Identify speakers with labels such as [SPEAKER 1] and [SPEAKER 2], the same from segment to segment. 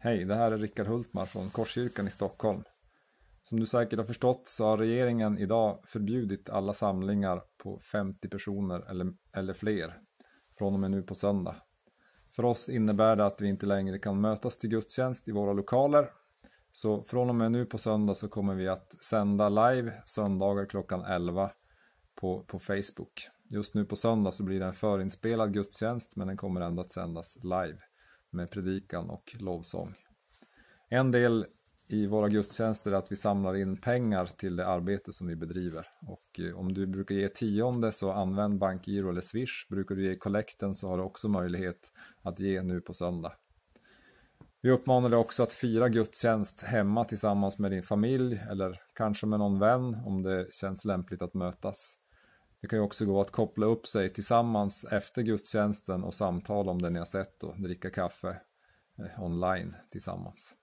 [SPEAKER 1] Hej, det här är Rickard Hultmar från Korskyrkan i Stockholm. Som du säkert har förstått så har regeringen idag förbjudit alla samlingar på 50 personer eller, eller fler från och med nu på söndag. För oss innebär det att vi inte längre kan mötas till gudstjänst i våra lokaler. Så från och med nu på söndag så kommer vi att sända live söndagar klockan 11 på, på Facebook. Just nu på söndag så blir det en förinspelad gudstjänst men den kommer ändå att sändas live med predikan och lovsång. En del i våra gudstjänster är att vi samlar in pengar till det arbete som vi bedriver. Och eh, om du brukar ge tionde så använd bankgiro eller swish. Brukar du ge kollekten så har du också möjlighet att ge nu på söndag. Vi uppmanar dig också att fira gudstjänst hemma tillsammans med din familj eller kanske med någon vän om det känns lämpligt att mötas. Det kan ju också gå att koppla upp sig tillsammans efter gudstjänsten och samtala om det ni har sett och dricka kaffe eh, online tillsammans.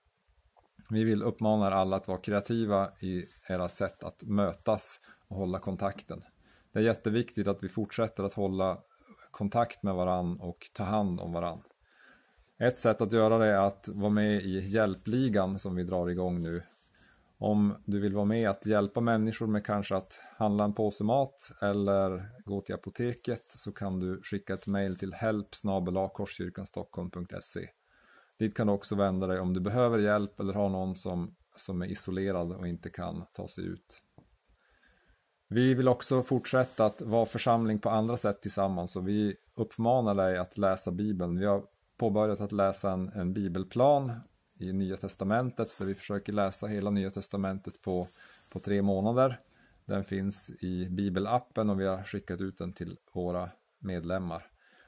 [SPEAKER 1] Vi vill uppmana er alla att vara kreativa i era sätt att mötas och hålla kontakten. Det är jätteviktigt att vi fortsätter att hålla kontakt med varann och ta hand om varann. Ett sätt att göra det är att vara med i Hjälpligan som vi drar igång nu om du vill vara med att hjälpa människor med kanske att handla en påse mat eller gå till apoteket så kan du skicka ett mejl till help Dit kan du också vända dig om du behöver hjälp eller har någon som, som är isolerad och inte kan ta sig ut. Vi vill också fortsätta att vara församling på andra sätt tillsammans och vi uppmanar dig att läsa Bibeln. Vi har påbörjat att läsa en, en bibelplan i Nya Testamentet, för vi försöker läsa hela Nya Testamentet på, på tre månader. Den finns i bibelappen och vi har skickat ut den till våra medlemmar.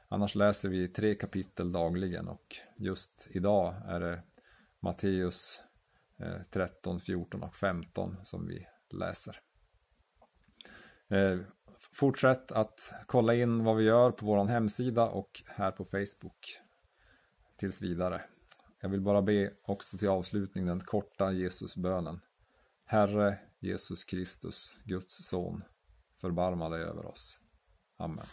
[SPEAKER 1] Annars läser vi tre kapitel dagligen och just idag är det Matteus 13, eh, 14 och 15 som vi läser. Eh, fortsätt att kolla in vad vi gör på vår hemsida och här på Facebook. Tills vidare. Jag vill bara be också till avslutning den korta Jesusbönen. Herre Jesus Kristus, Guds son, förbarma dig över oss. Amen.